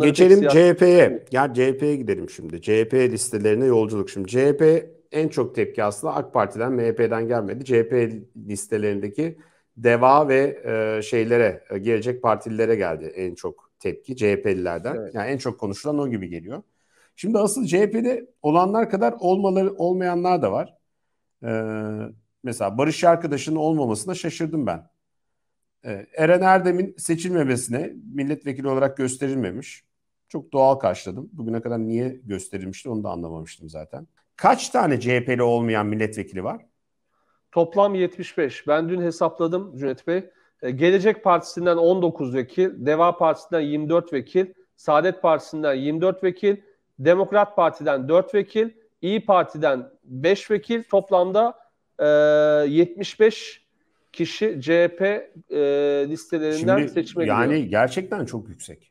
Geçelim CHP'ye. Şey. Ya CHP'ye gidelim şimdi. CHP listelerine yolculuk. Şimdi CHP en çok tepki aslında AK Parti'den, MHP'den gelmedi. CHP listelerindeki DEVA ve e, şeylere, e, gelecek partililere geldi en çok tepki CHP'lilerden. Evet. Yani en çok konuşulan o gibi geliyor. Şimdi asıl CHP'de olanlar kadar olmaları olmayanlar da var. Ee, mesela Barış arkadaşının olmamasına şaşırdım ben. Eren Erdem'in seçilmemesine milletvekili olarak gösterilmemiş. Çok doğal karşıladım. Bugüne kadar niye gösterilmişti onu da anlamamıştım zaten. Kaç tane CHP'li olmayan milletvekili var? Toplam 75. Ben dün hesapladım Cüneyt Bey. E, Gelecek Partisi'nden 19 vekil, Deva Partisi'nden 24 vekil, Saadet Partisi'nden 24 vekil, Demokrat Parti'den 4 vekil, İyi Parti'den 5 vekil. Toplamda e, 75 kişi CHP e, listelerinden Şimdi, seçime yani gidiyor. Yani gerçekten çok yüksek.